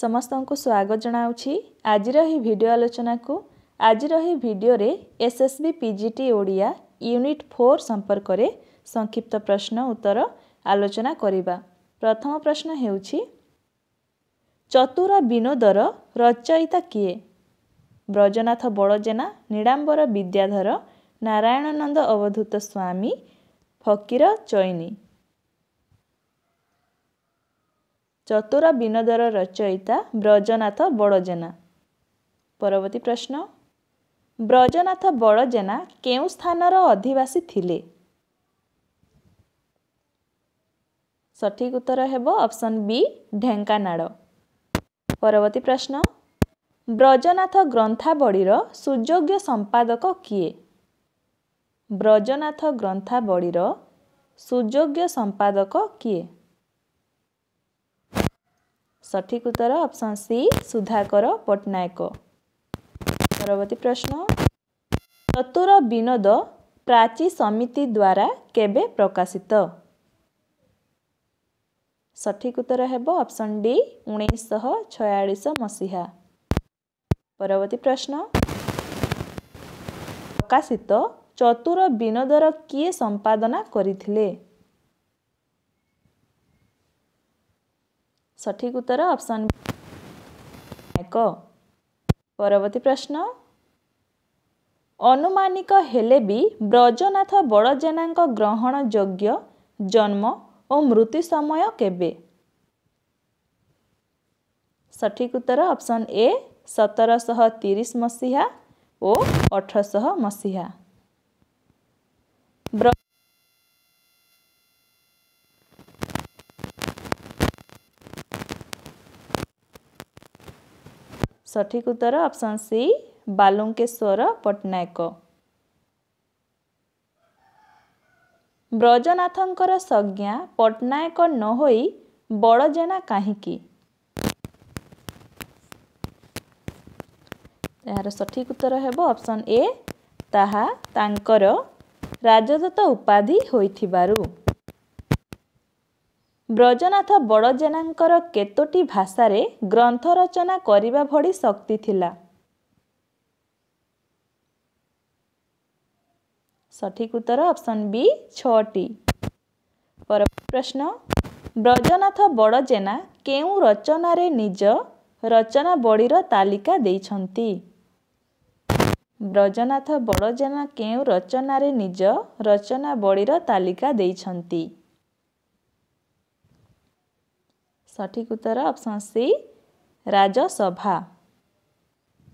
ସମସ୍ତଙ୍କୁ ସ୍ୱାଗତ ଜଣାଉଛି ଆଜିର ଏହି ଭିଡ଼ିଓ ଆଲୋଚନାକୁ ଆଜିର ଏହି ଭିଡ଼ିଓରେ S S B P G T Odia unit four ସମ୍ପର୍କରେ ସଂକ୍ଷିପ୍ତ ପ୍ରଶ୍ନ ଉତ୍ତର ଆଲୋଚନା କରିବା ପ୍ରଥମ ପ୍ରଶ୍ନ ହେଉଛି ଚତୁର ବିନୋଦର ରଚୟିତା କିଏ ବ୍ରଜନାଥ ବଡ଼ଜେନା ନୀଳାମ୍ବର ବିଦ୍ୟାଧର ନାରାୟଣ ନନ୍ଦ ଅବଧୂତ ସ୍ୱାମୀ ଫକୀର ଚୈନୀ ଚତୁର ବିନୋଦର ରଚୟିତା ବ୍ରଜନାଥ ବଡ଼ଜେନା ପରବର୍ତ୍ତୀ ପ୍ରଶ୍ନ ବ୍ରଜନାଥ ବଡ଼ଜେନା କେଉଁ ସ୍ଥାନର ଅଧିବାସୀ ଥିଲେ ସଠିକ ଉତ୍ତର ହେବ ଅପସନ୍ ବି ଢେଙ୍କାନାଳ ପରବର୍ତ୍ତୀ ପ୍ରଶ୍ନ ବ୍ରଜନାଥ ଗ୍ରନ୍ଥାବଳୀର ସୁଯୋଗ୍ୟ ସମ୍ପାଦକ କିଏ ବ୍ରଜନାଥ ଗ୍ରନ୍ଥାବଳୀର ସୁଯୋଗ୍ୟ ସମ୍ପାଦକ କିଏ सठिक उत्तर अप्सन सी सुधाकर परवर्ती प्रश्न चतुर विनोद प्राची समिति द्वारा केबे प्रकाशित सठिक उत्तर ऑप्शन डी उन्नीस उन्स मसीहा परवर्ती प्रश्न प्रकाशित चतुर विनोदर कि सम्पादना गरि সঠিক উত্তর অপশন এক পরবর্তী প্রশ্ন অনুমানিক হেলে বি ব্রজনাথ বড়জেনাঙ্ক গ্রহণ যোগ্য জন্ম ও মৃত্যু সময় কেবে সঠিক উত্তর অপশন এ সতেরশহ তিরিশ মସିହା ଓ ଅଠରଶହ ମସିହା ସଠିକ ଉତ୍ତର ଅପସନ୍ ସି ବାଲୁଙ୍କେଶ୍ୱର ପଟ୍ଟନାୟକ ବ୍ରଜନାଥଙ୍କର ସଂଜ୍ଞା ପଟ୍ଟନାୟକ ନ ହୋଇ ବଡ଼ଜେନା କାହିଁକି ଏହାର ସଠିକ ଉତ୍ତର ହେବ ଅପସନ୍ ଏ ତାହା ତାଙ୍କର ରାଜଦୂତ ଉପାଧି ହୋଇଥିବାରୁ ବ୍ରଜନାଥ ବଡ଼ଜେନାଙ୍କର କେତୋଟି ଭାଷାରେ ଗ୍ରନ୍ଥ ରଚନା କରିବା ଭଳି ଶକ୍ତି ଥିଲା ସଠିକ ଉତ୍ତର ଅପସନ୍ ବି ଛଅଟି ପର ପ୍ରଶ୍ନ ବ୍ରଜନାଥ ବଡ଼ଜେନା କେଉଁ ରଚନାରେ ନିଜ ରଚନାବଳୀର ତାଲିକା ଦେଇଛନ୍ତି ବ୍ରଜନାଥ ବଡ଼ଜେନା କେଉଁ ରଚନାରେ ନିଜ ରଚନାବଳୀର ତାଲିକା ଦେଇଛନ୍ତି ସଠିକ୍ ଉତ୍ତର ଅପସନ୍ ସି ରାଜସଭା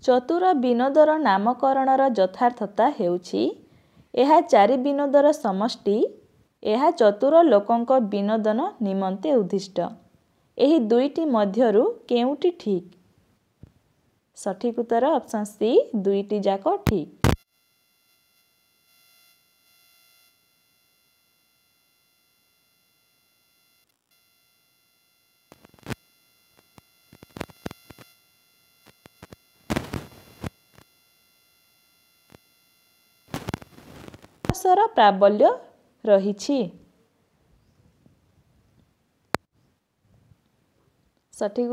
ଚତୁର ବିନୋଦର ନାମକରଣର ଯଥାର୍ଥତା ହେଉଛି ଏହା ଚାରି ବିନୋଦର ସମଷ୍ଟି ଏହା ଚତୁର ଲୋକଙ୍କ ବିନୋଦନ ନିମନ୍ତେ ଉଦ୍ଦିଷ୍ଟ ଏହି ଦୁଇଟି ମଧ୍ୟରୁ କେଉଁଟି ଠିକ୍ ସଠିକ୍ ଉତ୍ତର ଅପସନ୍ ସି ଦୁଇଟି ଯାକ ଠିକ୍ प्राबल्यठिक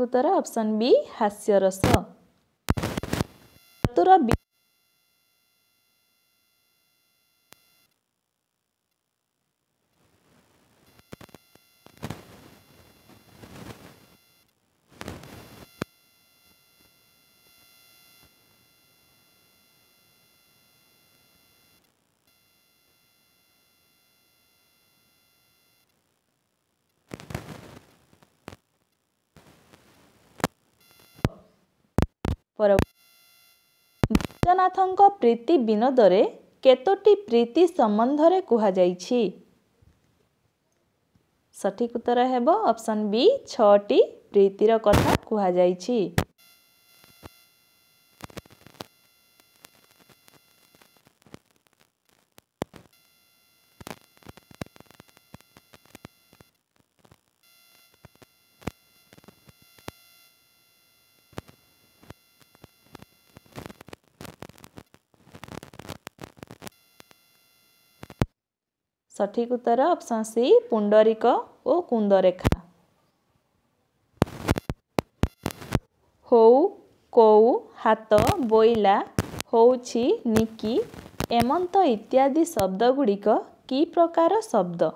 उत्तर अप्सन बी हास्य रस ପର ଭୂତନାଥଙ୍କ ପ୍ରୀତି ବିନୋଦରେ କେତୋଟି ପ୍ରୀତି ସମ୍ବନ୍ଧରେ କୁହାଯାଇଛି ସଠିକ ଉତ୍ତର ହେବ ଅପସନ୍ ବି ଛଅଟି ପ୍ରୀତିର କଥା କୁହାଯାଇଛି ସଠିକ୍ ଉତ୍ତର ଅପସନ୍ ସି ପୁଣ୍ଡରିକ ଓ କୁନ୍ଦରେଖା ହଉ କଉ ହାତ ବୋଇଲା ହଉଛି ନିକି ଏମନ୍ତ ଇତ୍ୟାଦି ଶବ୍ଦଗୁଡ଼ିକ କି ପ୍ରକାର ଶବ୍ଦ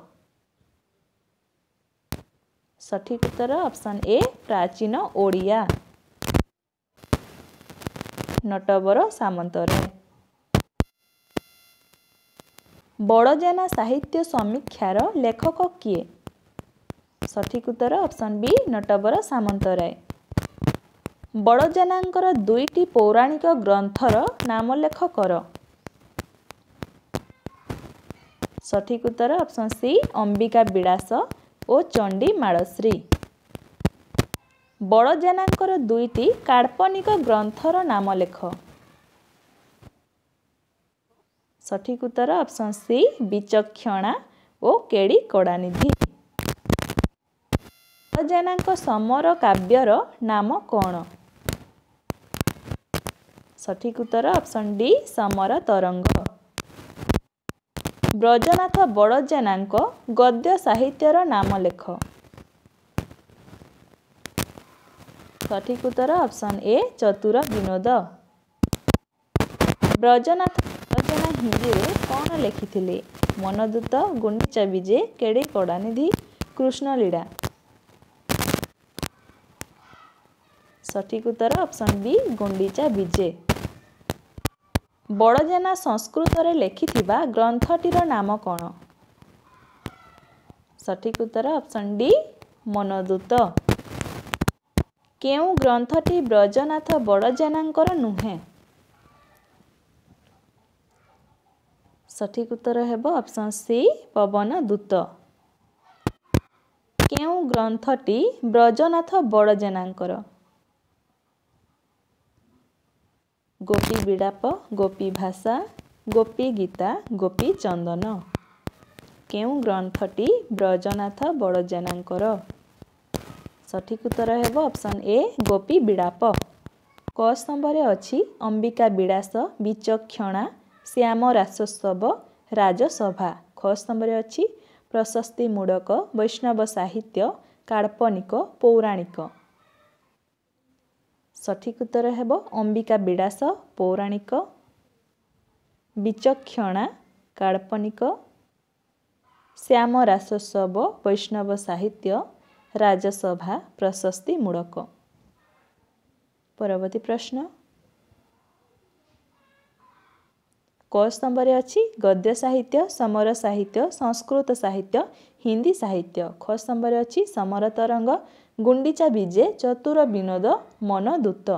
ସଠିକ୍ ଉତ୍ତର ଅପସନ୍ ଏ ପ୍ରାଚୀନ ଓଡ଼ିଆ ନଟବର ସାମନ୍ତରାୟ ବଡ଼ଜେନା ସାହିତ୍ୟ ସମୀକ୍ଷାର ଲେଖକ କିଏ ସଠିକ ଉତ୍ତର ଅପସନ୍ ବି ନଟବର ସାମନ୍ତରାୟ ବଡ଼ଜେନାଙ୍କର ଦୁଇଟି ପୌରାଣିକ ଗ୍ରନ୍ଥର ନାମ ଲେଖ କର ସଠିକ ଉତ୍ତର ଅପସନ୍ ସି ଅମ୍ବିକା ବିଳାସ ଓ ଚଣ୍ଡୀ ମାଳଶ୍ରୀ ବଡ଼ଜେନାଙ୍କର ଦୁଇଟି କାଳ୍ପନିକ ଗ୍ରନ୍ଥର ନାମ ଲେଖ ସଠିକ ଉତ୍ତର ଅପସନ୍ ସି ବିଚକ୍ଷଣା ଓ କେଡ଼ି କଡ଼ାନିଧି ଜେନାଙ୍କ ସମର କାବ୍ୟର ନାମ କ'ଣ ସଠିକ ଉତ୍ତର ଅପସନ୍ ଡି ସମର ତରଙ୍ଗ ବ୍ରଜନାଥ ବଡ଼ଜେନାଙ୍କ ଗଦ୍ୟ ସାହିତ୍ୟର ନାମ ଲେଖ ସଠିକ ଉତ୍ତର ଅପସନ୍ ଏ ଚତୁର ବିନୋଦ ବ୍ରଜନାଥ ହିନ୍ଦୀରେ କ'ଣ ଲେଖିଥିଲେ ମନଦୂତ ଗୁଣ୍ଡିଚା ବିଜେ କେଡ଼େ କଡ଼ାନିଧି କୃଷ୍ଣଲୀଳା ସଠିକ ଉତ୍ତର ଅପସନ୍ ବି ଗୁଣ୍ଡିଚା ବିଜେ ବଡ଼ଜେନା ସଂସ୍କୃତରେ ଲେଖିଥିବା ଗ୍ରନ୍ଥଟିର ନାମ କ'ଣ ସଠିକ ଉତ୍ତର ଅପସନ୍ ଡି ମନଦୂତ କେଉଁ ଗ୍ରନ୍ଥଟି ବ୍ରଜନାଥ ବଡ଼ଜେନାଙ୍କର ନୁହେଁ ସଠିକ୍ ଉତ୍ତର ହେବ ଅପ୍ସନ୍ ସି ପବନ ଦୂତ କେଉଁ ଗ୍ରନ୍ଥଟି ବ୍ରଜନାଥ ବଡ଼ଜେନାଙ୍କର ଗୋପୀ ବିଡ଼ାପ ଗୋପୀ ଭାଷା ଗୋପୀ ଗୀତା ଗୋପୀ ଚନ୍ଦନ କେଉଁ ଗ୍ରନ୍ଥଟି ବ୍ରଜନାଥ ବଡ଼ଜେନାଙ୍କର ସଠିକ୍ ଉତ୍ତର ହେବ ଅପ୍ସନ୍ ଏ ଗୋପୀ ବିଡ଼ାପ କ ସ୍ତମ୍ଭରେ ଅଛି ଅମ୍ବିକା ବିଳାସ ବିଚକ୍ଷଣା ଶ୍ୟାମ ରାଜୋତ୍ସବ ରାଜସଭା ଖ ସ୍ତମ୍ଭରେ ଅଛି ପ୍ରଶସ୍ତିମୂଳକ ବୈଷ୍ଣବ ସାହିତ୍ୟ କାଳ୍ପନିକ ପୌରାଣିକ ସଠିକ ଉତ୍ତର ହେବ ଅମ୍ବିକା ବିଳାସ ପୌରାଣିକ ବିଚକ୍ଷଣା କାଳ୍ପନିକ ଶ୍ୟାମ ରାସୋତ୍ସବ ବୈଷ୍ଣବ ସାହିତ୍ୟ ରାଜସଭା ପ୍ରଶସ୍ତିମୂଳକ ପରବର୍ତ୍ତୀ ପ୍ରଶ୍ନ କସ୍ତମ୍ଭରେ ଅଛି ଗଦ୍ୟ ସାହିତ୍ୟ ସମର ସାହିତ୍ୟ ସଂସ୍କୃତ ସାହିତ୍ୟ ହିନ୍ଦୀ ସାହିତ୍ୟ ଖସ୍ତମ୍ଭରେ ଅଛି ସମର ତରଙ୍ଗ ଗୁଣ୍ଡିଚା ବିଜେ ଚତୁର ବିନୋଦ ମନ ଦୂତ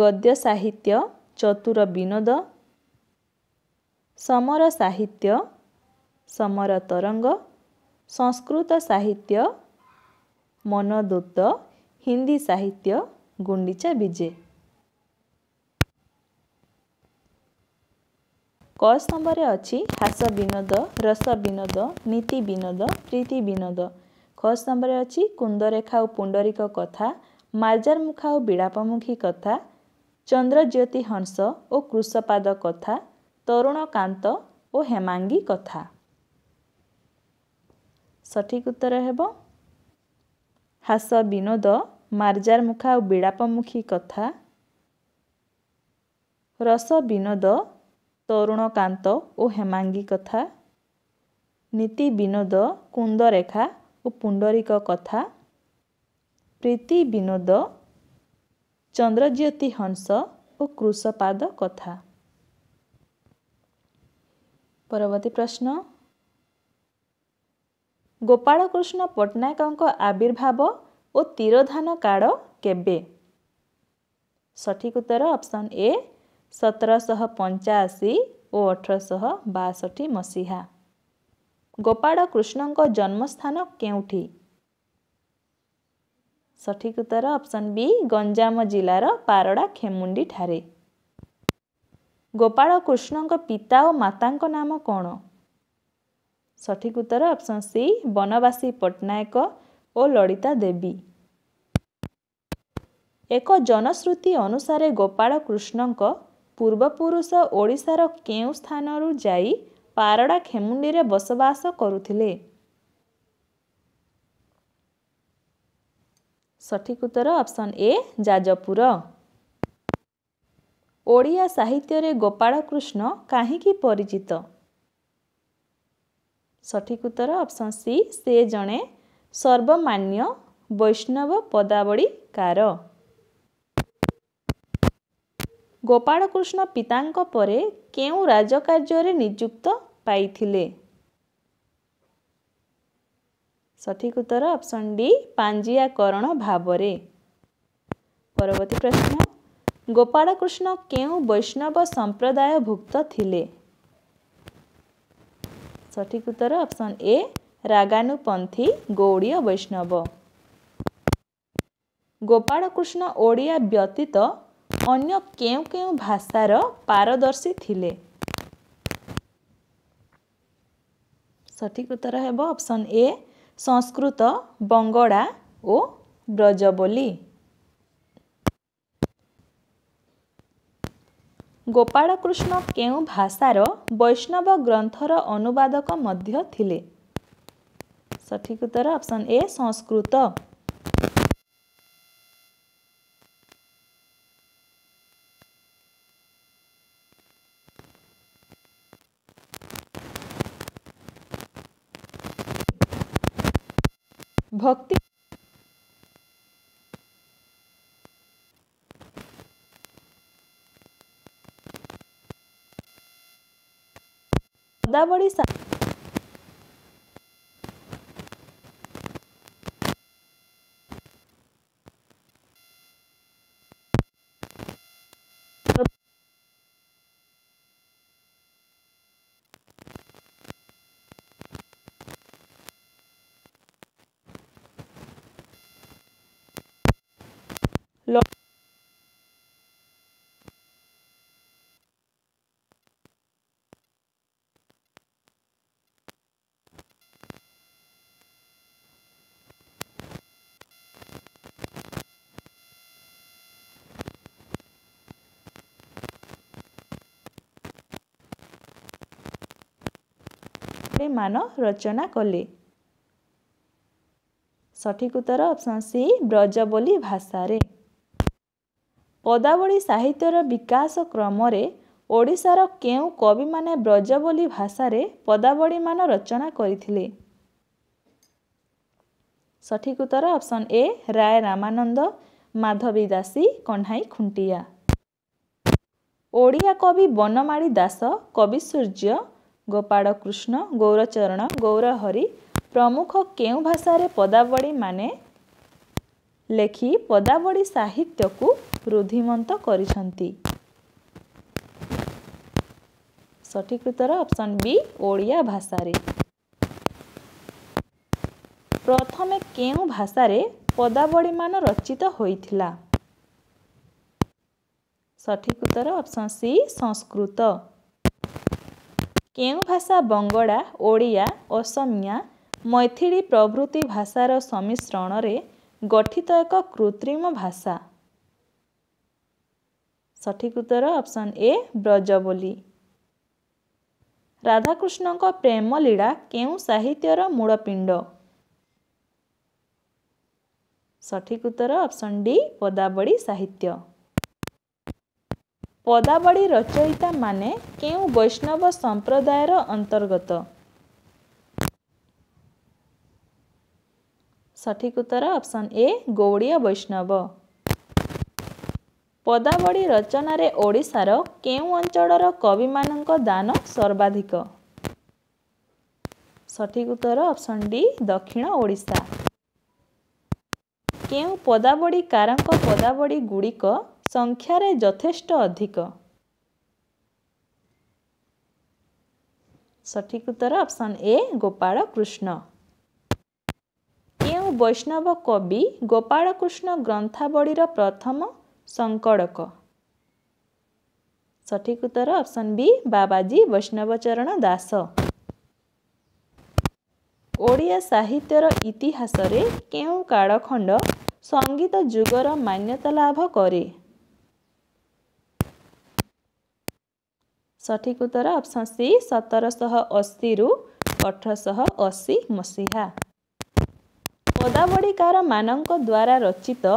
ଗଦ୍ୟ ସାହିତ୍ୟ ଚତୁର ବିନୋଦ ସମର ସାହିତ୍ୟ ସମର ତରଙ୍ଗ ସଂସ୍କୃତ ସାହିତ୍ୟ ମନଦୂତ ହିନ୍ଦୀ ସାହିତ୍ୟ ଗୁଣ୍ଡିଚା ବିଜେ କ ସ୍ତମ୍ଭରେ ଅଛି ହାସ ବିନୋଦ ରସ ବିନୋଦ ନୀତି ବିନୋଦ ପ୍ରୀତି ବିନୋଦ ଖ ସ୍ତମ୍ଭରେ ଅଛି କୁନ୍ଦରେଖା ଓ ପୁଣ୍ଡରିକ କଥା ମାର୍ଜାର ମୁଖା ଓ ବିଡ଼ାପମୁଖୀ କଥା ଚନ୍ଦ୍ରଜ୍ୟୋତି ହଂସ ଓ କୃଷପାଦ କଥା ତରୁଣ କାନ୍ତ ଓ ହେମାଙ୍ଗୀ କଥା ସଠିକ ଉତ୍ତର ହେବ ହାସ ବିନୋଦ ମାର୍ଜାର ମୁଖା ଓ ବିଡ଼ାପମୁଖୀ କଥା ରସ ବିନୋଦ ତରୁଣକାନ୍ତ ଓ ହେମାଙ୍ଗୀ କଥା ନୀତି ବିନୋଦ କୁନ୍ଦରେଖା ଓ ପୁଣ୍ଡରିକ କଥା ପ୍ରୀତି ବିନୋଦ ଚନ୍ଦ୍ରଜ୍ୟୋତି ହଂସ ଓ କୃଷପାଦ କଥା ପରବର୍ତ୍ତୀ ପ୍ରଶ୍ନ ଗୋପାଳକୃଷ୍ଣ ପଟ୍ଟନାୟକଙ୍କ ଆବିର୍ଭାବ ଓ ତିରୋଧାନ କାଢ଼ କେବେ ସଠିକ ଉତ୍ତର ଅପସନ୍ ଏ ସତରଶହ ପଞ୍ଚାଅଶୀ ଓ ଅଠରଶହ ବାଷଠି ମସିହା ଗୋପାଳ କୃଷ୍ଣଙ୍କ ଜନ୍ମସ୍ଥାନ କେଉଁଠି ସଠିକ ଉତ୍ତର ଅପସନ୍ ବି ଗଞ୍ଜାମ ଜିଲ୍ଲାର ପାରଡ଼ା ଖେମୁଣ୍ଡି ଠାରେ ଗୋପାଳ କୃଷ୍ଣଙ୍କ ପିତା ଓ ମାତାଙ୍କ ନାମ କ'ଣ ସଠିକ ଉତ୍ତର ଅପସନ୍ ସି ବନବାସୀ ପଟ୍ଟନାୟକ ଓ ଲଳିତା ଦେବୀ ଏକ ଜନଶ୍ରୁତି ଅନୁସାରେ ଗୋପାଳ କୃଷ୍ଣଙ୍କ ପୂର୍ବପୁରୁଷ ଓଡ଼ିଶାର କେଉଁ ସ୍ଥାନରୁ ଯାଇ ପାରଡ଼ା ଖେମୁଣ୍ଡିରେ ବସବାସ କରୁଥିଲେ ସଠିକ ଉତ୍ତର ଅପସନ୍ ଏ ଯାଜପୁର ଓଡ଼ିଆ ସାହିତ୍ୟରେ ଗୋପାଳକୃଷ୍ଣ କାହିଁକି ପରିଚିତ ସଠିକ ଉତ୍ତର ଅପସନ୍ ସି ସେ ଜଣେ ସର୍ବମାନ୍ୟ ବୈଷ୍ଣବ ପଦାବଳୀକାର ଗୋପାଳକୃଷ୍ଣ ପିତାଙ୍କ ପରେ କେଉଁ ରାଜକାର୍ଯ୍ୟରେ ନିଯୁକ୍ତ ପାଇଥିଲେ ସଠିକ ଉତ୍ତର ଅପସନ୍ ଡି ପାଞ୍ଜିଆକରଣ ଭାବରେ ପରବର୍ତ୍ତୀ ପ୍ରଶ୍ନ ଗୋପାଳକୃଷ୍ଣ କେଉଁ ବୈଷ୍ଣବ ସମ୍ପ୍ରଦାୟ ଭୁକ୍ତ ଥିଲେ ସଠିକ ଉତ୍ତର ଅପସନ୍ ଏ ରାଗାନୁପନ୍ଥୀ ଗୌଡ଼ୀୟ ବୈଷ୍ଣବ ଗୋପାଳକୃଷ୍ଣ ଓଡ଼ିଆ ବ୍ୟତୀତ ଅନ୍ୟ କେଉଁ କେଉଁ ଭାଷାର ପାରଦର୍ଶୀ ଥିଲେ ସଠିକ ଉତ୍ତର ହେବ ଅପସନ୍ ଏ ସଂସ୍କୃତ ବଙ୍ଗଳା ଓ ବ୍ରଜବୋଲି ଗୋପାଳକୃଷ୍ଣ କେଉଁ ଭାଷାର ବୈଷ୍ଣବ ଗ୍ରନ୍ଥର ଅନୁବାଦକ ମଧ୍ୟ ଥିଲେ ସଠିକ ଉତ୍ତର ଅପସନ୍ ଏ ସଂସ୍କୃତ ভক্তি গোদাবরী ସୁଲେମାନ ରଚନା କଲେ ସଠିକ ଉତ୍ତର ଅପସନ୍ ସି ବ୍ରଜବୋଲୀ ଭାଷାରେ ପଦାବଳୀ ସାହିତ୍ୟର ବିକାଶ କ୍ରମରେ ଓଡ଼ିଶାର କେଉଁ କବିମାନେ ବ୍ରଜବୋଲୀ ଭାଷାରେ ପଦାବଳୀମାନ ରଚନା କରିଥିଲେ ସଠିକ ଉତ୍ତର ଅପସନ୍ ଏ ରାୟ ରାମାନନ୍ଦ ମାଧବୀ ଦାସୀ କହ୍ନାଇ ଖୁଣ୍ଟିଆ ଓଡ଼ିଆ କବି ବନମାଳୀ ଦାସ କବି ସୂର୍ଯ୍ୟ ଗୋପାଳକୃଷ୍ଣ ଗୌରଚରଣ ଗୌରହରି ପ୍ରମୁଖ କେଉଁ ଭାଷାରେ ମାନେ ଲେଖି ପଦାବଳୀ ସାହିତ୍ୟକୁ ରୁଦ୍ଧିମନ୍ତ କରିଛନ୍ତି ସଠିକ ଉତ୍ତର ଅପସନ୍ ବି ଓଡ଼ିଆ ଭାଷାରେ ପ୍ରଥମେ କେଉଁ ଭାଷାରେ ପଦାବଳୀମାନ ରଚିତ ହୋଇଥିଲା ସଠିକ ଉତ୍ତର ଅପସନ୍ ସି ସଂସ୍କୃତ କେଉଁ ଭାଷା ବଙ୍ଗଳା ଓଡ଼ିଆ ଅସମିଆ ମୈଥିଳୀ ପ୍ରଭୃତି ଭାଷାର ସମ୍ମିଶ୍ରଣରେ ଗଠିତ ଏକ କୃତ୍ରିମ ଭାଷା ସଠିକ ଉତ୍ତର ଅପସନ୍ ଏ ବ୍ରଜ ବୋଲି ରାଧାକୃଷ୍ଣଙ୍କ ପ୍ରେମ ଲୀଳା କେଉଁ ସାହିତ୍ୟର ମୂଳପିଣ୍ଡ ସଠିକ ଉତ୍ତର ଅପସନ୍ ଡି ପଦାବଳୀ ସାହିତ୍ୟ ପଦାବଳୀ ରଚୟିତାମାନେ କେଉଁ ବୈଷ୍ଣବ ସମ୍ପ୍ରଦାୟର ଅନ୍ତର୍ଗତ ସଠିକ ଉତ୍ତର ଅପସନ୍ ଏ ଗୌଡ଼ିଆ ବୈଷ୍ଣବ ପଦାବଳୀ ରଚନାରେ ଓଡ଼ିଶାର କେଉଁ ଅଞ୍ଚଳର କବିମାନଙ୍କ ଦାନ ସର୍ବାଧିକ ସଠିକ ଉତ୍ତର ଅପସନ୍ ଡି ଦକ୍ଷିଣ ଓଡ଼ିଶା କେଉଁ କାରଙ୍କ ପଦାବଳୀ ଗୁଡ଼ିକ ସଂଖ୍ୟାରେ ଯଥେଷ୍ଟ ଅଧିକ ସଠିକ ଉତ୍ତର ଅପସନ୍ ଏ ଗୋପାଳ କୃଷ୍ଣ କେଉଁ ବୈଷ୍ଣବ କବି ଗୋପାଳକୃଷ୍ଣ ଗ୍ରନ୍ଥାବଳୀର ପ୍ରଥମ ସଂକଡ଼କ ସଠିକ ଉତ୍ତର ଅପସନ୍ ବି ବାବାଜୀ ବୈଷ୍ଣବଚରଣ ଦାସ ଓଡ଼ିଆ ସାହିତ୍ୟର ଇତିହାସରେ କେଉଁ କାଳଖଣ୍ଡ ସଙ୍ଗୀତ ଯୁଗର ମାନ୍ୟତା ଲାଭ କରେ ସଠିକ୍ ଉତ୍ତର ଅପସନ୍ ସି ସତରଶହ ଅଶୀରୁ ଅଠରଶହ ଅଶୀ ମସିହା ପଦାବଳିକାରମାନଙ୍କ ଦ୍ୱାରା ରଚିତ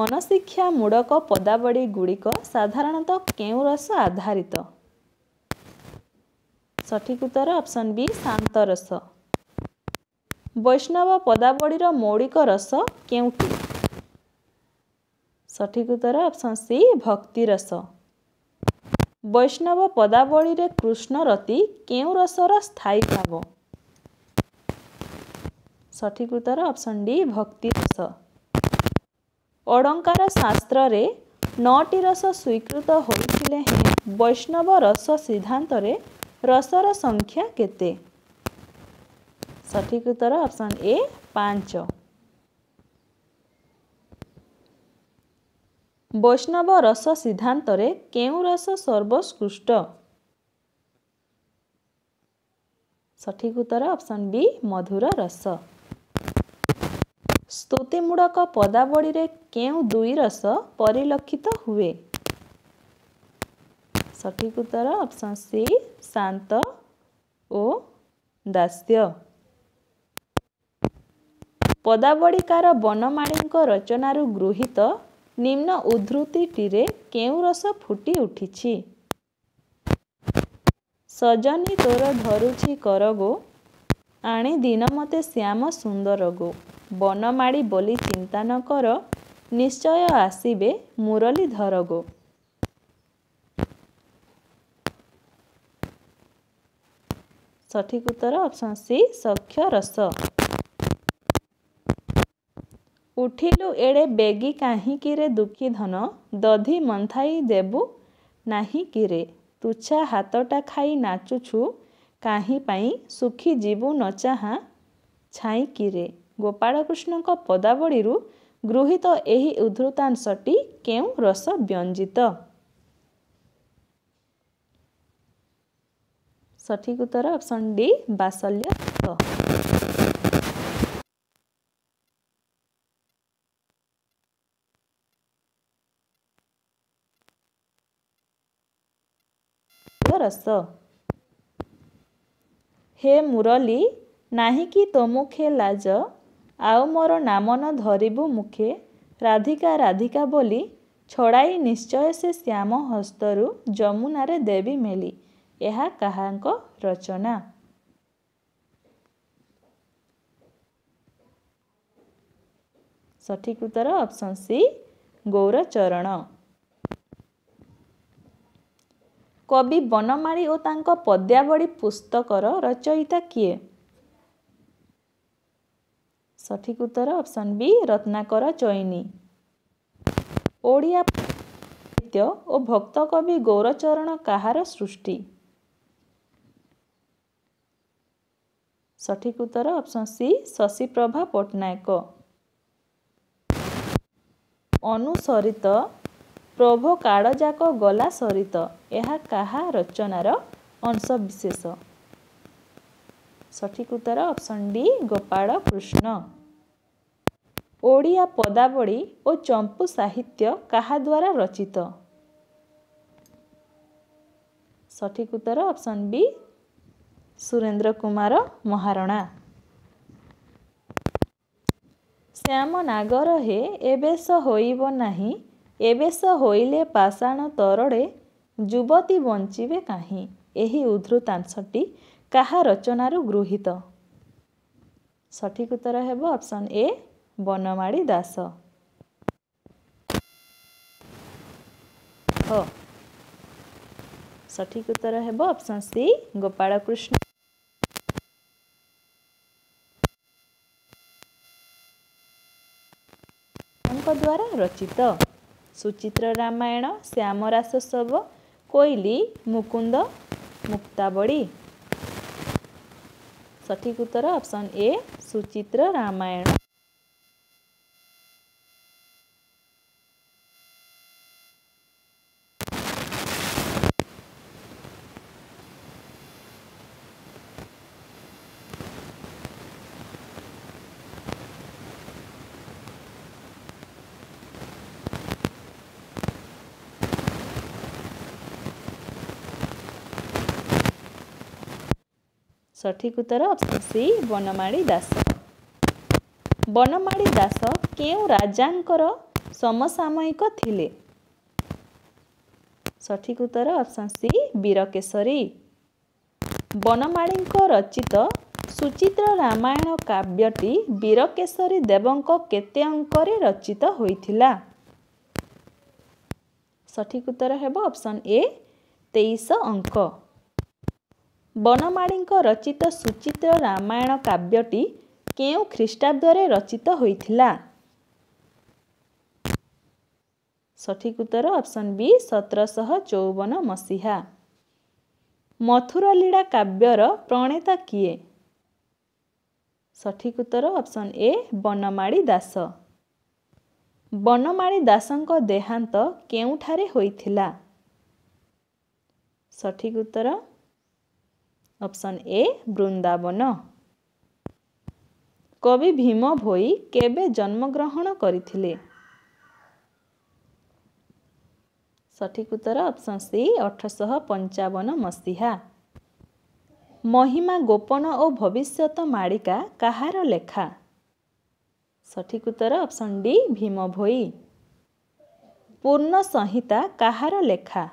ମନଶିକ୍ଷାମୂଳକ ପଦାବଳୀଗୁଡ଼ିକ ସାଧାରଣତଃ କେଉଁ ରସ ଆଧାରିତ ସଠିକ୍ ଉତ୍ତର ଅପସନ୍ ବି ଶାନ୍ତ ରସ ବୈଷ୍ଣବ ପଦାବଳୀର ମୌଳିକ ରସ କେଉଁଟି ସଠିକ୍ ଉତ୍ତର ଅପସନ୍ ସି ଭକ୍ତିରସ वैष्णव पदावली कृष्णरति के रस र स्थायी भाव सठिकृतर अप्सन डि भक्तिरस अरस्त्र नस स्वीकृत हुँदै वैष्णव रस सिद्धान्त रस रसर संख्या केत सठिकृतर अप्सन ए पाँच ବୈଷ୍ଣବ ରସ ସିଦ୍ଧାନ୍ତରେ କେଉଁ ରସ ସର୍ବୋତ୍କୃଷ୍ଟ ସଠିକ ଉତ୍ତର ଅପସନ୍ ବି ମଧୁର ରସ ସ୍ତୁତିମୂଳକ ପଦାବଳୀରେ କେଉଁ ଦୁଇ ରସ ପରିଲକ୍ଷିତ ହୁଏ ସଠିକ ଉତ୍ତର ଅପସନ୍ ସି ଶାନ୍ତ ଓ ଦାସ୍ୟ ପଦାବଳିକାର ବନମାଳୀଙ୍କ ରଚନାରୁ ଗୃହୀତ ନିମ୍ନ ଉଦ୍ଧୃତିଟିରେ କେଉଁ ରସ ଫୁଟି ଉଠିଛି ସଜନୀ ତୋର ଧରୁଛି କରଗୋ ଆଣି ଦିନ ମୋତେ ଶ୍ୟାମ ସୁନ୍ଦର ଗୋ ବନମାଡ଼ି ବୋଲି ଚିନ୍ତା ନ କର ନିଶ୍ଚୟ ଆସିବେ ମୁରଲି ଧର ଗୋ ସଠିକ ଉତ୍ତର ଅପସନ୍ ସି ସକ୍ଷ ରସ ଉଠିଲୁ ଏଡ଼େ ବେଗି କାହିଁକି ରେ ଦୁଃଖୀ ଧନ ଦଧି ମନ୍ଥାଇ ଦେବୁ ନାହିଁ କିରେ ତୁଚ୍ଛା ହାତଟା ଖାଇ ନାଚୁଛୁ କାହିଁ ପାଇଁ ସୁଖୀ ଯିବୁ ନ ନଚାହା ଛାଇକିରେ ଗୋପାଳକୃଷ୍ଣଙ୍କ ପଦାବଳୀରୁ ଗୃହୀତ ଏହି ଉଦ୍ଧୃତାଂଶଟି କେଉଁ ରସ ବ୍ୟଞ୍ଜିତ ସଠିକ ଉତ୍ତର ଅପସନ୍ ଡି ବାସଲ୍ୟ ରସ ହେ ମୁରଲୀ ନାହିଁକି ତୋମୁଖେ ଲାଜ ଆଉ ମୋର ନାମ ନ ଧରିବୁ ମୁଖେ ରାଧିକା ରାଧିକା ବୋଲି ଛଡ଼ାଇ ନିଶ୍ଚୟ ସେ ଶ୍ୟାମ ହସ୍ତରୁ ଯମୁନାରେ ଦେବୀ ମେଲି ଏହା କାହାଙ୍କ ରଚନା ସଠିକ ଉତ୍ତର ଅପସନ୍ ସି ଗୌରଚରଣ କବି ବନମାଳୀ ଓ ତାଙ୍କ ପଦ୍ୟାବଳୀ ପୁସ୍ତକର ରଚୟିତା କିଏ ସଠିକ୍ ଉତ୍ତର ଅପସନ୍ ବି ରତ୍ନାକର ଚଇନୀ ଓଡ଼ିଆ ସାହିତ୍ୟ ଓ ଭକ୍ତ କବି ଗୌରଚରଣ କାହାର ସୃଷ୍ଟି ସଠିକ୍ ଉତ୍ତର ଅପସନ୍ ସି ଶଶୀପ୍ରଭା ପଟ୍ଟନାୟକ ଅନୁସରିତ ପ୍ରଭୁ କାଳଯାକ ଗଲା ସରିତ ଏହା କାହା ରଚନାର ଅଂଶବିଶେଷ ସଠିକ ଉତ୍ତର ଅପସନ୍ ଡି ଗୋପାଳ କୃଷ୍ଣ ଓଡ଼ିଆ ପଦାବଳୀ ଓ ଚମ୍ପୁ ସାହିତ୍ୟ କାହା ଦ୍ୱାରା ରଚିତ ସଠିକ ଉତ୍ତର ଅପସନ୍ ବି ସୁରେନ୍ଦ୍ର କୁମାର ମହାରଣା ଶ୍ୟାମ ନାଗର ହେ ଏବେ ସ ହୋଇବ ନାହିଁ ଏବେ ଏବେଶ ହୋଇଲେ ପାଷାଣ ତରଡ଼େ ଯୁବତୀ ବଞ୍ଚିବେ କାହିଁ ଏହି ଉଦ୍ଧୃତାଂଶଟି କାହା ରଚନାରୁ ଗୃହୀତ ସଠିକ ଉତ୍ତର ହେବ ଅପସନ୍ ଏ ବନମାଳି ଦାସ ସଠିକ ଉତ୍ତର ହେବ ଅପସନ୍ ସି ଗୋପାଳକୃଷ୍ଣ ଦ୍ୱାରା ରଚିତ सुचित्र रामायण श्यामरास सव कोईली मुकुन्द मुक्ताबड़ी सठिक उत्तर अप्सन ए सुचित्र रामायण ସଠିକ ଉତ୍ତର ଅପସନ୍ ସି ବନମାଳି ଦାସ ବନମାଳି ଦାସ କେଉଁ ରାଜାଙ୍କର ସମସାମୟିକ ଥିଲେ ସଠିକ ଉତ୍ତର ଅପସନ୍ ସି ବୀରକେଶରୀ ବନମାଳୀଙ୍କ ରଚିତ ସୁଚିତ୍ର ରାମାୟଣ କାବ୍ୟଟି ବୀରକେଶରୀ ଦେବଙ୍କ କେତେ ଅଙ୍କରେ ରଚିତ ହୋଇଥିଲା ସଠିକ ଉତ୍ତର ହେବ ଅପସନ୍ ଏ ତେଇଶ ଅଙ୍କ ବନମାଳୀଙ୍କ ରଚିତ ସୁଚିତ୍ର ରାମାୟଣ କାବ୍ୟଟି କେଉଁ ଖ୍ରୀଷ୍ଟାବ୍ଦରେ ରଚିତ ହୋଇଥିଲା ସଠିକ ଉତ୍ତର ଅପସନ୍ ବି ସତରଶହ ଚଉବନ ମସିହା ମଥୁରଲୀଳା କାବ୍ୟର ପ୍ରଣେତା କିଏ ସଠିକ ଉତ୍ତର ଅପସନ୍ ଏ ବନମାଳୀ ଦାସ ବନମାଳୀ ଦାସଙ୍କ ଦେହାନ୍ତ କେଉଁଠାରେ ହୋଇଥିଲା ସଠିକ ଉତ୍ତର ଅପସନ୍ ଏ ବୃନ୍ଦାବନ କବି ଭୀମ ଭୋଇ କେବେ ଜନ୍ମଗ୍ରହଣ କରିଥିଲେ ସଠିକ ଉତ୍ତର ଅପସନ୍ ସି ଅଠରଶହ ପଞ୍ଚାବନ ମସିହା ମହିମା ଗୋପନ ଓ ଭବିଷ୍ୟତ ମାଳିକା କାହାର ଲେଖା ସଠିକ ଉତ୍ତର ଅପସନ୍ ଡି ଭୀମ ଭୋଇ ପୂର୍ଣ୍ଣ ସଂହିତା କାହାର ଲେଖା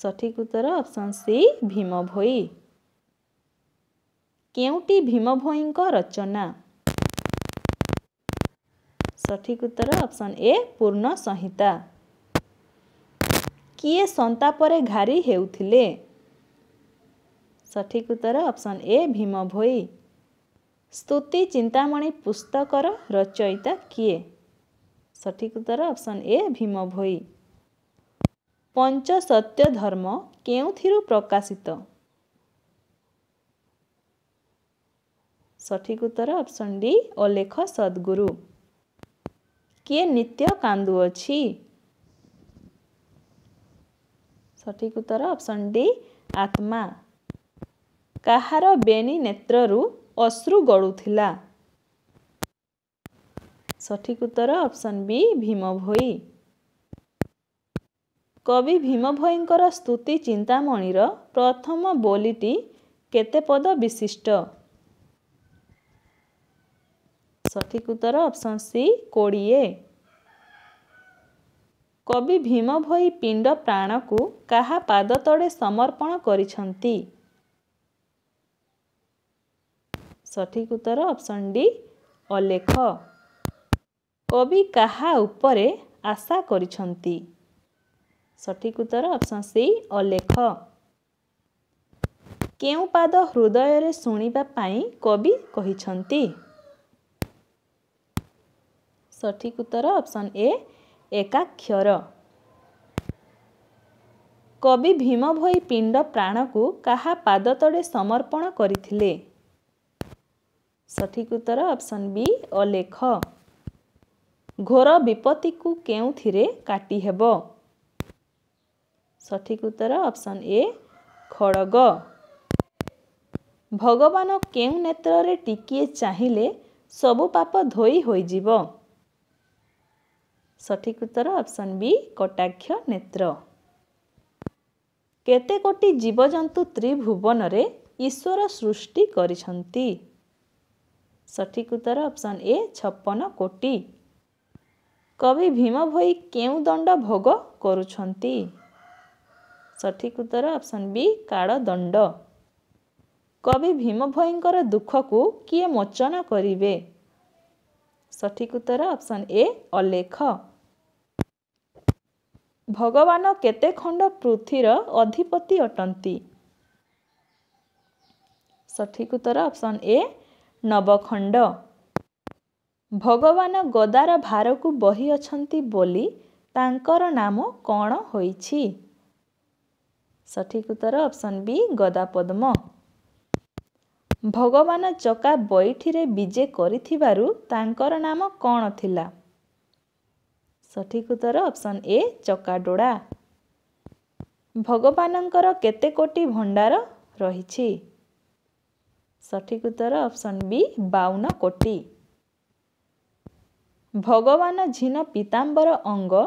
सठिक उत्तर अप्सन सी सि भीमभ के को रचना सठिक उत्तर अप्सन ए पूर्ण संहिता पूर्णसंहिता कि घारी घारिहेउँदै सठिक उत्तर अप्सन ए भीमभ स्तुति चिन्तामणी पुस्तकर रचयिता किए सठिक उत्तर अप्सन ए भीमभ पंच सत्य धर्म के प्रकाशित सठिक उत्तर ऑप्शन डी अलेख सदगुरु के नित्य काँदुअ सठिक उत्तर ऑप्शन डी आत्मा काेणी नेत्रु अश्रु गढुला सठिक उत्तर बी भीम भीमभ କବି ଭୀମଭୋଇଙ୍କର ସ୍ତୁତି ଚିନ୍ତାମଣିର ପ୍ରଥମ ବୋଲିଟି କେତେ ପଦ ବିଶିଷ୍ଟ ସଠିକ ଉତ୍ତର ଅପସନ୍ ସି କୋଡ଼ିଏ କବି ଭୀମଭୋଇ ପିଣ୍ଡ ପ୍ରାଣକୁ କାହା ପାଦ ତଳେ ସମର୍ପଣ କରିଛନ୍ତି ସଠିକ ଉତ୍ତର ଅପସନ୍ ଡି ଅଲେଖ କବି କାହା ଉପରେ ଆଶା କରିଛନ୍ତି ସଠିକ ଉତ୍ତର ଅପସନ୍ ସି ଅଲେଖ କେଉଁ ପାଦ ହୃଦୟରେ ଶୁଣିବା ପାଇଁ କବି କହିଛନ୍ତି ସଠିକ ଉତ୍ତର ଅପସନ୍ ଏ ଏକାକ୍ଷର କବି ଭୀମ ଭୋଇ ପିଣ୍ଡ ପ୍ରାଣକୁ କାହା ପାଦ ତଳେ ସମର୍ପଣ କରିଥିଲେ ସଠିକ ଉତ୍ତର ଅପସନ୍ ବି ଅଲେଖ ଘୋର ବିପତ୍ତିକୁ କେଉଁଥିରେ କାଟି ହେବ ସଠିକ୍ ଉତ୍ତର ଅପସନ୍ ଏ ଖଡ଼ଗ ଭଗବାନ କେଉଁ ନେତ୍ରରେ ଟିକିଏ ଚାହିଁଲେ ସବୁ ପାପ ଧୋଇ ହୋଇଯିବ ସଠିକ୍ ଉତ୍ତର ଅପସନ୍ ବି କଟାକ୍ଷ ନେତ୍ର କେତେ କୋଟି ଜୀବଜନ୍ତୁ ତ୍ରିଭୁବନରେ ଈଶ୍ୱର ସୃଷ୍ଟି କରିଛନ୍ତି ସଠିକ୍ ଉତ୍ତର ଅପସନ୍ ଏ ଛପନ କୋଟି କବି ଭୀମ ଭୋଇ କେଉଁ ଦଣ୍ଡ ଭୋଗ କରୁଛନ୍ତି ସଠିକ୍ ଉତ୍ତର ଅପସନ୍ ବି କାଳଦଣ୍ଡ କବି ଭୀମ ଭୋଇଙ୍କର ଦୁଃଖକୁ କିଏ ମୋଚନ କରିବେ ସଠିକ୍ ଉତ୍ତର ଅପସନ୍ ଏ ଅଲେଖ ଭଗବାନ କେତେ ଖଣ୍ଡ ପୃଥିର ଅଧିପତି ଅଟନ୍ତି ସଠିକ୍ ଉତ୍ତର ଅପସନ୍ ଏ ନବଖଣ୍ଡ ଭଗବାନ ଗଦାର ଭାରକୁ ବହି ଅଛନ୍ତି ବୋଲି ତାଙ୍କର ନାମ କ'ଣ ହୋଇଛି ସଠିକ ଉତ୍ତର ଅପସନ୍ ବି ଗଦା ପଦ୍ମ ଭଗବାନ ଚକା ବଇଠିରେ ବିଜେ କରିଥିବାରୁ ତାଙ୍କର ନାମ କ'ଣ ଥିଲା ସଠିକ ଉତ୍ତର ଅପସନ୍ ଏ ଚକା ଡୋଡ଼ା ଭଗବାନଙ୍କର କେତେ କୋଟି ଭଣ୍ଡାର ରହିଛି ସଠିକ ଉତ୍ତର ଅପସନ୍ ବି ବାଉନ କୋଟି ଭଗବାନ ଝିନ ପିତାମ୍ବର ଅଙ୍ଗ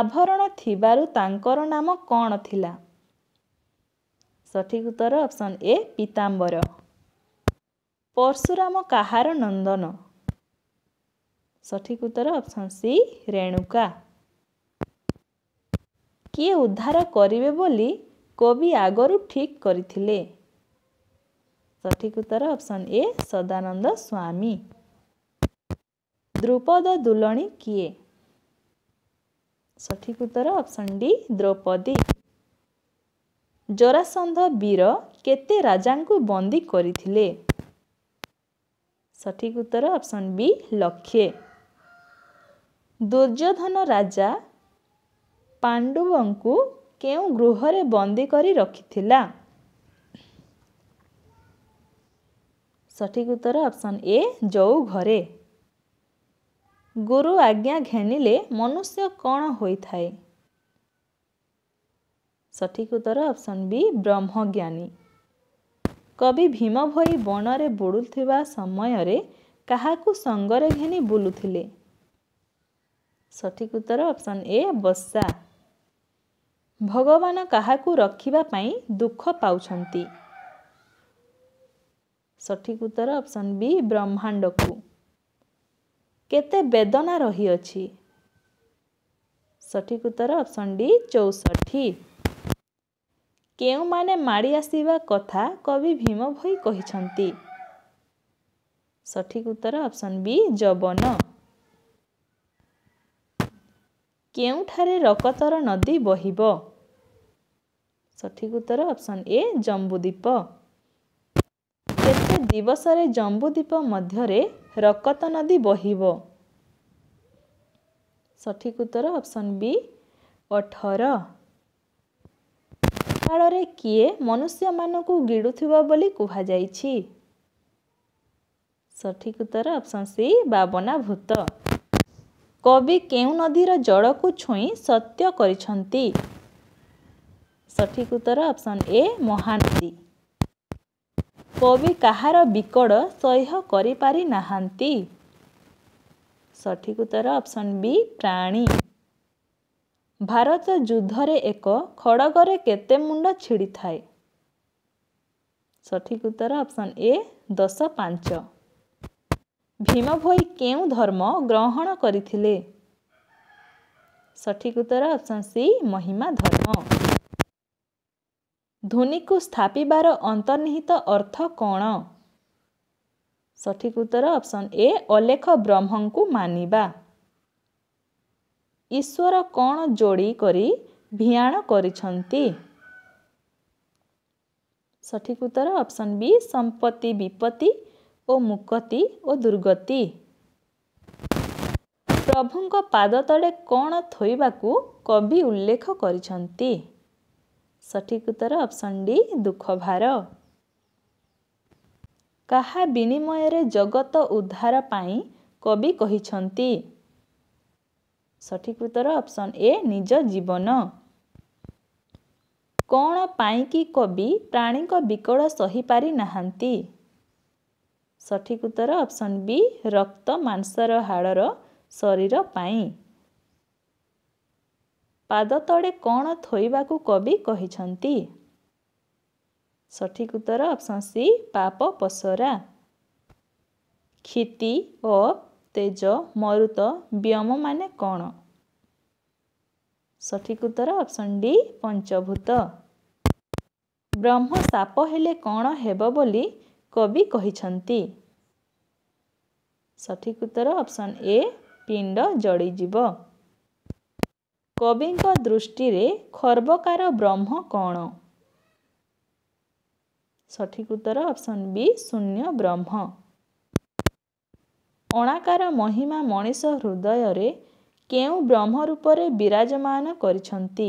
ଆଭରଣ ଥିବାରୁ ତାଙ୍କର ନାମ କ'ଣ ଥିଲା ସଠିକ ଉତ୍ତର ଅପସନ୍ ଏ ପୀତାମ୍ବର ପର୍ଶୁରାମ କାହାର ନନ୍ଦନ ସଠିକ ଉତ୍ତର ଅପସନ୍ ସି ରେଣୁକା କିଏ ଉଦ୍ଧାର କରିବେ ବୋଲି କବି ଆଗରୁ ଠିକ୍ କରିଥିଲେ ସଠିକ ଉତ୍ତର ଅପସନ୍ ଏ ସଦାନନ୍ଦ ସ୍ୱାମୀ ଦ୍ରୁପଦ ଦୁଲଣୀ କିଏ ସଠିକ ଉତ୍ତର ଅପସନ୍ ଡି ଦ୍ରୌପଦୀ ଜରାସନ୍ଧ ବୀର କେତେ ରାଜାଙ୍କୁ ବନ୍ଦୀ କରିଥିଲେ ସଠିକ୍ ଉତ୍ତର ଅପସନ୍ ବି ଲକ୍ଷେ ଦୁର୍ଯ୍ୟୋଧନ ରାଜା ପାଣ୍ଡବଙ୍କୁ କେଉଁ ଗୃହରେ ବନ୍ଦୀ କରି ରଖିଥିଲା ସଠିକ୍ ଉତ୍ତର ଅପସନ୍ ଏ ଯୋଉ ଘରେ ଗୁରୁ ଆଜ୍ଞା ଘେଣିଲେ ମନୁଷ୍ୟ କ'ଣ ହୋଇଥାଏ ସଠିକ ଉତ୍ତର ଅପସନ୍ ବି ବ୍ରହ୍ମଜ୍ଞାନୀ କବି ଭୀମ ଭୋଇ ବଣରେ ବୁଡ଼ୁଥିବା ସମୟରେ କାହାକୁ ସଙ୍ଗରେ ଘେନି ବୁଲୁଥିଲେ ସଠିକ ଉତ୍ତର ଅପସନ୍ ଏ ବସା ଭଗବାନ କାହାକୁ ରଖିବା ପାଇଁ ଦୁଃଖ ପାଉଛନ୍ତି ସଠିକ ଉତ୍ତର ଅପସନ୍ ବି ବ୍ରହ୍ମାଣ୍ଡକୁ କେତେ ବେଦନା ରହିଅଛି ସଠିକ ଉତ୍ତର ଅପସନ୍ ଡି ଚଉଷଠି କେଉଁମାନେ ମାଡ଼ି ଆସିବା କଥା କବି ଭୀମ ଭୋଇ କହିଛନ୍ତି ସଠିକ ଉତ୍ତର ଅପସନ୍ ବି ଯବନ କେଉଁଠାରେ ରକତର ନଦୀ ବହିବ ସଠିକ ଉତ୍ତର ଅପସନ୍ ଏ ଜମ୍ବୁଦ୍ୱୀପ କେତେ ଦିବସରେ ଜମ୍ବୁଦ୍ୱୀପ ମଧ୍ୟରେ ରକତ ନଦୀ ବହିବ ସଠିକ ଉତ୍ତର ଅପସନ୍ ବି ଅଠର ଭୂତକାଳରେ କିଏ ମନୁଷ୍ୟମାନଙ୍କୁ ଗିଡ଼ୁଥିବ ବୋଲି କୁହାଯାଇଛି ସଠିକ ଉତ୍ତର ଅପସନ୍ ସି ବାବନା ଭୂତ କବି କେଉଁ ନଦୀର ଜଳକୁ ଛୁଇଁ ସତ୍ୟ କରିଛନ୍ତି ସଠିକ ଉତ୍ତର ଅପସନ୍ ଏ ମହାନଦୀ କବି କାହାର ବିକଟ ସହ୍ୟ କରିପାରି ନାହାନ୍ତି ସଠିକ ଉତ୍ତର ଅପସନ୍ ବି ପ୍ରାଣୀ ଭାରତ ଯୁଦ୍ଧରେ ଏକ ଖଡ଼ଗରେ କେତେ ମୁଣ୍ଡ ଛିଡ଼ିଥାଏ ସଠିକ ଉତ୍ତର ଅପସନ୍ ଏ ଦଶ ପାଞ୍ଚ ଭୀମ ଭୋଇ କେଉଁ ଧର୍ମ ଗ୍ରହଣ କରିଥିଲେ ସଠିକ ଉତ୍ତର ଅପସନ୍ ସି ମହିମା ଧର୍ମ ଧୋନିକୁ ସ୍ଥାପିବାର ଅନ୍ତର୍ନିହିତ ଅର୍ଥ କ'ଣ ସଠିକ ଉତ୍ତର ଅପସନ୍ ଏ ଅଲେଖ ବ୍ରହ୍ମଙ୍କୁ ମାନିବା ଈଶ୍ୱର କ'ଣ ଯୋଡ଼ି କରି ଭିଆଣ କରିଛନ୍ତି ସଠିକ ଉତ୍ତର ଅପସନ୍ ବି ସମ୍ପତ୍ତି ବିପତ୍ତି ଓ ମୁକତି ଓ ଦୁର୍ଗତି ପ୍ରଭୁଙ୍କ ପାଦ ତଳେ କ'ଣ ଥୋଇବାକୁ କବି ଉଲ୍ଲେଖ କରିଛନ୍ତି ସଠିକ ଉତ୍ତର ଅପସନ୍ ଡି ଦୁଃଖଭାର କାହା ବିନିମୟରେ ଜଗତ ଉଦ୍ଧାର ପାଇଁ କବି କହିଛନ୍ତି ସଠିକ ଉତ୍ତର ଅପସନ୍ ଏ ନିଜ ଜୀବନ କ'ଣ ପାଇଁକି କବି ପ୍ରାଣୀଙ୍କ ବିକଳ ସହିପାରିନାହାନ୍ତି ସଠିକ ଉତ୍ତର ଅପସନ୍ ବି ରକ୍ତ ମାଂସର ହାଡ଼ର ଶରୀର ପାଇଁ ପାଦ ତଳେ କ'ଣ ଥୋଇବାକୁ କବି କହିଛନ୍ତି ସଠିକ ଉତ୍ତର ଅପସନ୍ ସି ପାପ ପସରା କ୍ଷତି ଓ ତେଜ ମରୁତ ବ୍ୟମ ମାନେ କ'ଣ ସଠିକ ଉତ୍ତର ଅପସନ୍ ଡି ପଞ୍ଚଭୂତ ବ୍ରହ୍ମ ସାପ ହେଲେ କ'ଣ ହେବ ବୋଲି କବି କହିଛନ୍ତି ସଠିକ ଉତ୍ତର ଅପସନ୍ ଏ ପିଣ୍ଡ ଜଳିଯିବ କବିଙ୍କ ଦୃଷ୍ଟିରେ ଖର୍ବକାର ବ୍ରହ୍ମ କ'ଣ ସଠିକ ଉତ୍ତର ଅପସନ୍ ବି ଶୂନ୍ୟ ବ୍ରହ୍ମ ଅଣାକାର ମହିମା ମଣିଷ ହୃଦୟରେ କେଉଁ ବ୍ରହ୍ମ ରୂପରେ ବିରାଜମାନ କରିଛନ୍ତି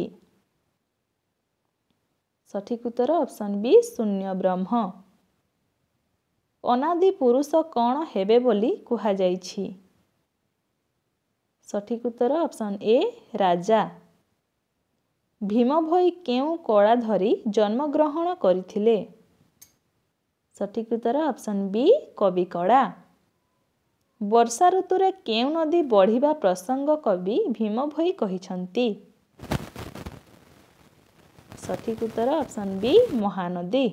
ସଠିକ ଉତ୍ତର ଅପସନ୍ ବି ଶୂନ୍ୟ ବ୍ରହ୍ମ ଅନାଦି ପୁରୁଷ କ'ଣ ହେବେ ବୋଲି କୁହାଯାଇଛି ସଠିକ ଉତ୍ତର ଅପସନ୍ ଏ ରାଜା ଭୀମ ଭୋଇ କେଉଁ କଳା ଧରି ଜନ୍ମଗ୍ରହଣ କରିଥିଲେ ସଠିକ ଉତ୍ତର ଅପସନ୍ ବି କବି କଳା ବର୍ଷା ଋତୁରେ କେଉଁ ନଦୀ ବଢ଼ିବା ପ୍ରସଙ୍ଗ କବି ଭୀମ ଭୋଇ କହିଛନ୍ତି ସଠିକ ଉତ୍ତର ଅପସନ୍ ବି ମହାନଦୀ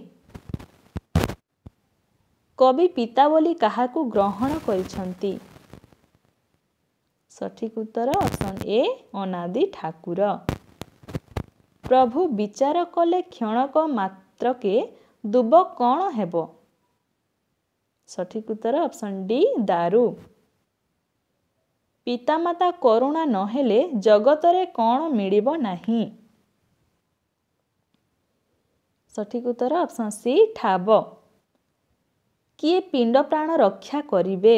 କବି ପିତା ବୋଲି କାହାକୁ ଗ୍ରହଣ କରିଛନ୍ତି ସଠିକ ଉତ୍ତର ଅପସନ୍ ଏ ଅନାଦି ଠାକୁର ପ୍ରଭୁ ବିଚାର କଲେ କ୍ଷଣକ ମାତ୍ରକେ ଦୁବ କ'ଣ ହେବ ସଠିକ ଉତ୍ତର ଅପସନ୍ ଡି ଦାରୁ ପିତାମାତା କରୁଣା ନହେଲେ ଜଗତରେ କ'ଣ ମିଳିବ ନାହିଁ ସଠିକ ଉତ୍ତର ଅପସନ୍ ସି ଠାବ କିଏ ପିଣ୍ଡ ପ୍ରାଣ ରକ୍ଷା କରିବେ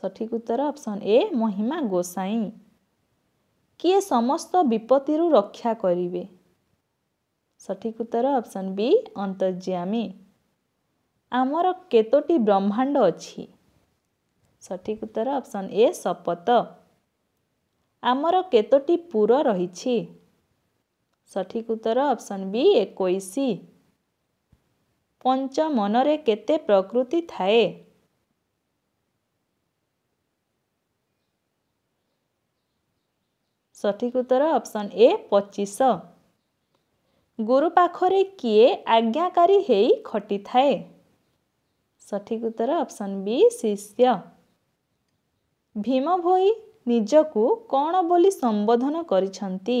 ସଠିକ ଉତ୍ତର ଅପସନ୍ ଏ ମହିମା ଗୋସାଇଁ କିଏ ସମସ୍ତ ବିପତ୍ତିରୁ ରକ୍ଷା କରିବେ ସଠିକ ଉତ୍ତର ଅପସନ୍ ବି ଅନ୍ତର୍ଜ୍ୟାମୀ ଆମର କେତୋଟି ବ୍ରହ୍ମାଣ୍ଡ ଅଛି ସଠିକ ଉତ୍ତର ଅପସନ୍ ଏ ଶପଥ ଆମର କେତୋଟି ପୁର ରହିଛି ସଠିକ ଉତ୍ତର ଅପସନ୍ ବି ଏକୋଇଶ ପଞ୍ଚ ମନରେ କେତେ ପ୍ରକୃତି ଥାଏ ସଠିକ୍ ଉତ୍ତର ଅପସନ୍ ଏ ପଚିଶ ଗୁରୁ ପାଖରେ କିଏ ଆଜ୍ଞାକାରୀ ହେଇ ଖଟିଥାଏ ସଠିକ୍ ଉତ୍ତର ଅପସନ୍ ବି ଶିଷ୍ୟ ଭୀମ ଭୋଇ ନିଜକୁ କ'ଣ ବୋଲି ସମ୍ବୋଧନ କରିଛନ୍ତି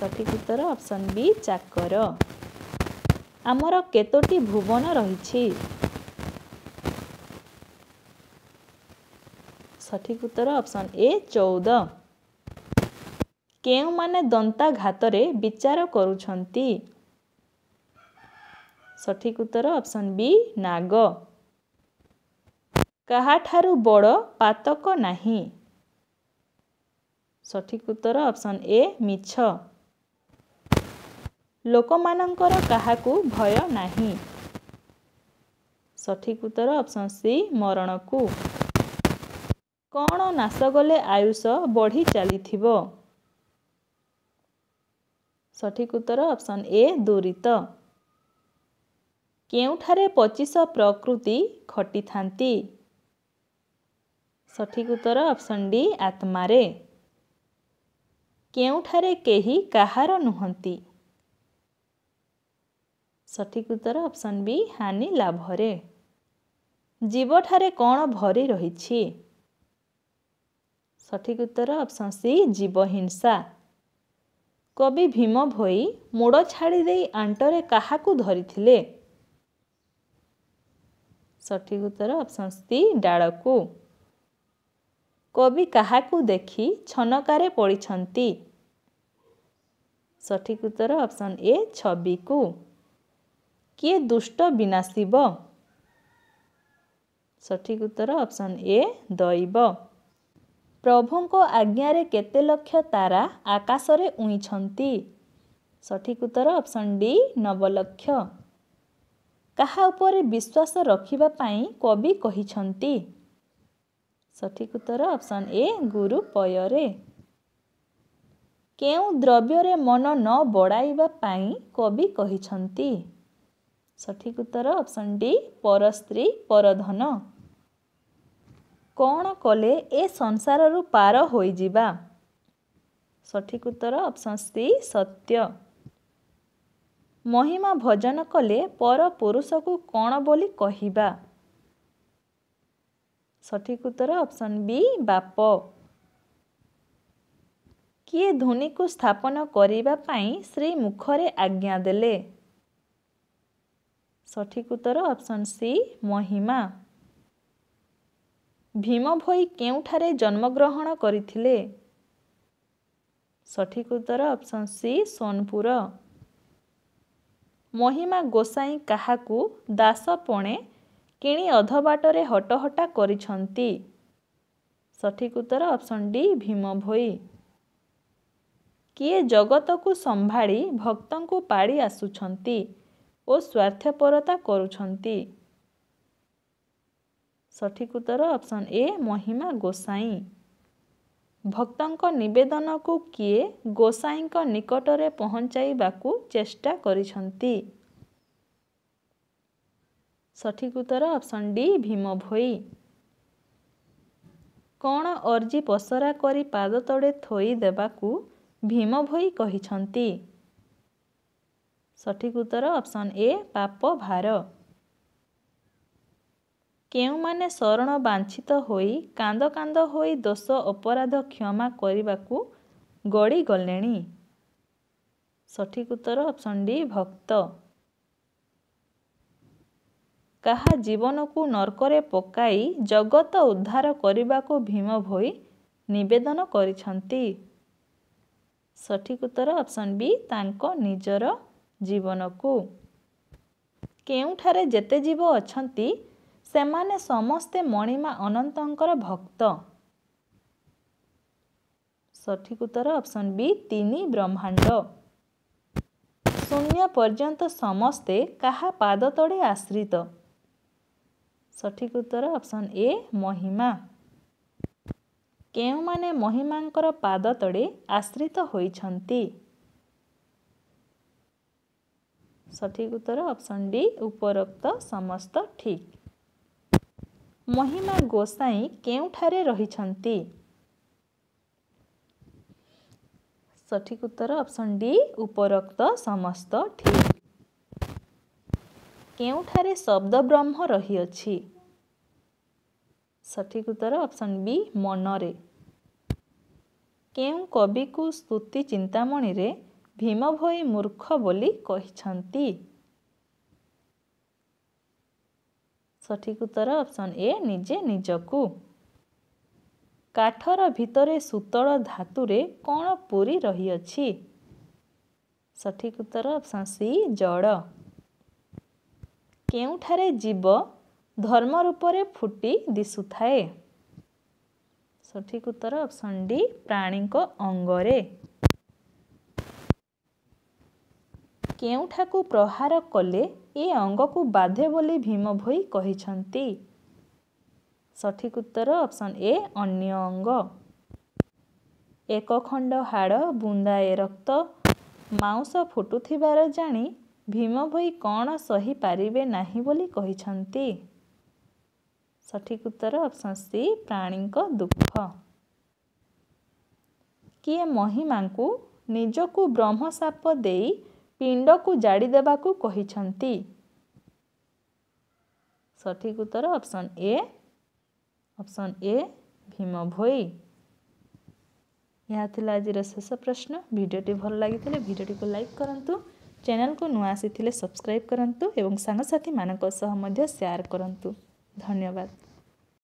ସଠିକ୍ ଉତ୍ତର ଅପସନ୍ ବି ଚାକର ଆମର କେତୋଟି ଭୁବନ ରହିଛି ସଠିକ୍ ଉତ୍ତର ଅପସନ୍ ଏ ଚଉଦ କେଉଁମାନେ ଦନ୍ତାଘାତରେ ବିଚାର କରୁଛନ୍ତି ସଠିକ୍ ଉତ୍ତର ଅପସନ୍ ବି ନାଗ କାହାଠାରୁ ବଡ଼ ପାତକ ନାହିଁ ସଠିକ୍ ଉତ୍ତର ଅପସନ୍ ଏ ମିଛ ଲୋକମାନଙ୍କର କାହାକୁ ଭୟ ନାହିଁ ସଠିକ୍ ଉତ୍ତର ଅପସନ୍ ସି ମରଣକୁ କ'ଣ ନାଶ ଗଲେ ଆୟୁଷ ବଢ଼ି ଚାଲିଥିବ ସଠିକ୍ ଉତ୍ତର ଅପସନ୍ ଏ ଦୂରିତ କେଉଁଠାରେ ପଚିଶ ପ୍ରକୃତି ଖଟିଥାନ୍ତି ସଠିକ ଉତ୍ତର ଅପସନ୍ ଡି ଆତ୍ମାରେ କେଉଁଠାରେ କେହି କାହାର ନୁହନ୍ତି ସଠିକ ଉତ୍ତର ଅପସନ୍ ବି ହାନି ଲାଭରେ ଜୀବଠାରେ କ'ଣ ଭରି ରହିଛି ସଠିକ ଉତ୍ତର ଅପସନ୍ ସି ଜୀବହିଂସା କବି ଭୀମ ଭୋଇ ମୋଡ଼ ଛାଡ଼ି ଦେଇ ଆଣ୍ଟରେ କାହାକୁ ଧରିଥିଲେ सठिक उत्तर अप्सन सी डालकु कवि काहाको देखि छनके पढिन्छ सठिक उत्तर अप्सन ए को के दुष्ट विनाशिव सठिक उत्तर अप्सन ए दैव प्रभु आज्ञा केते लक्ष तारा आकाशे उठी सठिक उत्तर अप्सन डी नवलक्ष କାହା ଉପରେ ବିଶ୍ୱାସ ରଖିବା ପାଇଁ କବି କହିଛନ୍ତି ସଠିକ ଉତ୍ତର ଅପସନ୍ ଏ ଗୁରୁ ପୟରେ କେଉଁ ଦ୍ରବ୍ୟରେ ମନ ନ ବଢ଼ାଇବା ପାଇଁ କବି କହିଛନ୍ତି ସଠିକ ଉତ୍ତର ଅପସନ୍ ଡି ପର ସ୍ତ୍ରୀ ପରଧନ କ'ଣ କଲେ ଏ ସଂସାରରୁ ପାର ହୋଇଯିବା ସଠିକ ଉତ୍ତର ଅପସନ୍ ସି ସତ୍ୟ ମହିମା ଭଜନ କଲେ ପର ପୁରୁଷକୁ କ'ଣ ବୋଲି କହିବା ସଠିକ ଉତ୍ତର ଅପସନ୍ ବି ବାପ କିଏ ଧୋନିକୁ ସ୍ଥାପନ କରିବା ପାଇଁ ଶ୍ରୀ ମୁଖରେ ଆଜ୍ଞା ଦେଲେ ସଠିକ ଉତ୍ତର ଅପସନ୍ ସି ମହିମା ଭୀମ ଭୋଇ କେଉଁଠାରେ ଜନ୍ମଗ୍ରହଣ କରିଥିଲେ ସଠିକ ଉତ୍ତର ଅପସନ୍ ସି ସୋନପୁର ମହିମା ଗୋସାଇଁ କାହାକୁ ଦାସ ପଣେ କିଣି ଅଧବାଟରେ ହଟହଟା କରିଛନ୍ତି ସଠିକ ଉତ୍ତର ଅପସନ୍ ଡି ଭୀମ ଭୋଇ କିଏ ଜଗତକୁ ସମ୍ଭାଳି ଭକ୍ତଙ୍କୁ ପାଳି ଆସୁଛନ୍ତି ଓ ସ୍ୱାର୍ଥପରତା କରୁଛନ୍ତି ସଠିକ ଉତ୍ତର ଅପସନ୍ ଏ ମହିମା ଗୋସାଇଁ ଭକ୍ତଙ୍କ ନିବେଦନକୁ କିଏ ଗୋସାଇଙ୍କ ନିକଟରେ ପହଞ୍ଚାଇବାକୁ ଚେଷ୍ଟା କରିଛନ୍ତି ସଠିକ ଉତ୍ତର ଅପସନ୍ ଡି ଭୀମ ଭୋଇ କ'ଣ ଅର୍ଜି ପସରା କରି ପାଦ ତଳେ ଥୋଇ ଦେବାକୁ ଭୀମ ଭୋଇ କହିଛନ୍ତି ସଠିକ ଉତ୍ତର ଅପସନ୍ ଏ ପାପ ଭାର କେଉଁମାନେ ଶରଣ ବାଞ୍ଛିତ ହୋଇ କାନ୍ଦ କାନ୍ଦ ହୋଇ ଦୋଷ ଅପରାଧ କ୍ଷମା କରିବାକୁ ଗଡ଼ିଗଲେଣି ସଠିକ ଉତ୍ତର ଅପସନ୍ ଡି ଭକ୍ତ କାହା ଜୀବନକୁ ନର୍କରେ ପକାଇ ଜଗତ ଉଦ୍ଧାର କରିବାକୁ ଭୀମ ଭୋଇ ନିବେଦନ କରିଛନ୍ତି ସଠିକ ଉତ୍ତର ଅପସନ୍ ବି ତାଙ୍କ ନିଜର ଜୀବନକୁ କେଉଁଠାରେ ଯେତେ ଜୀବ ଅଛନ୍ତି ସେମାନେ ସମସ୍ତେ ମଣିମା ଅନନ୍ତଙ୍କର ଭକ୍ତ ସଠିକ ଉତ୍ତର ଅପସନ୍ ବି ତିନି ବ୍ରହ୍ମାଣ୍ଡ ଶୂନ୍ୟ ପର୍ଯ୍ୟନ୍ତ ସମସ୍ତେ କାହା ପାଦ ତଳେ ଆଶ୍ରିତ ସଠିକ ଉତ୍ତର ଅପସନ୍ ଏ ମହିମା କେଉଁମାନେ ମହିମାଙ୍କର ପାଦ ତଳେ ଆଶ୍ରିତ ହୋଇଛନ୍ତି ସଠିକ ଉତ୍ତର ଅପସନ୍ ଡି ଉପରୋକ୍ତ ସମସ୍ତ ଠିକ୍ ମହିମା ଗୋସାଇଁ କେଉଁଠାରେ ରହିଛନ୍ତି ସଠିକ ଉତ୍ତର ଅପସନ୍ ଡି ଉପରୋକ୍ତ ସମସ୍ତ ଠିକ କେଉଁଠାରେ ଶବ୍ଦ ବ୍ରହ୍ମ ରହିଅଛି ସଠିକ ଉତ୍ତର ଅପସନ୍ ବି ମନରେ କେଉଁ କବିକୁ ସ୍ତୁତି ଚିନ୍ତାମଣିରେ ଭୀମ ଭୋଇ ମୂର୍ଖ ବୋଲି କହିଛନ୍ତି ସଠିକ୍ ଉତ୍ତର ଅପସନ୍ ଏ ନିଜେ ନିଜକୁ କାଠର ଭିତରେ ସୁତଳ ଧାତୁରେ କ'ଣ ପୁରୀ ରହିଅଛି ସଠିକ୍ ଉତ୍ତର ଅପସନ୍ ସି ଜଳ କେଉଁଠାରେ ଜୀବ ଧର୍ମ ରୂପରେ ଫୁଟି ଦିଶୁଥାଏ ସଠିକ୍ ଉତ୍ତର ଅପସନ୍ ଡି ପ୍ରାଣୀଙ୍କ ଅଙ୍ଗରେ କେଉଁଠାକୁ ପ୍ରହାର କଲେ ଏ ଅଙ୍ଗକୁ ବାଧେ ବୋଲି ଭୀମ ଭୋଇ କହିଛନ୍ତି ସଠିକ ଉତ୍ତର ଅପସନ୍ ଏ ଅନ୍ୟ ଅଙ୍ଗ ଏକ ଖଣ୍ଡ ହାଡ଼ ବୁନ୍ଦାଏ ରକ୍ତ ମାଉଁସ ଫୁଟୁଥିବାର ଜାଣି ଭୀମ ଭୋଇ କ'ଣ ସହିପାରିବେ ନାହିଁ ବୋଲି କହିଛନ୍ତି ସଠିକ ଉତ୍ତର ଅପସନ୍ ସି ପ୍ରାଣୀଙ୍କ ଦୁଃଖ କିଏ ମହିମାଙ୍କୁ ନିଜକୁ ବ୍ରହ୍ମସାପ ଦେଇ पिण्डको जाडि सठिक उत्तर ऑप्शन ए ऑप्शन ए भीमभोइन आज शेष प्रश्न भिडियो भन्ने भिडियो लकु च्यानेल् नसिले सब्सक्राइब गरु साङसाथी मनायार गरु धन्यवाद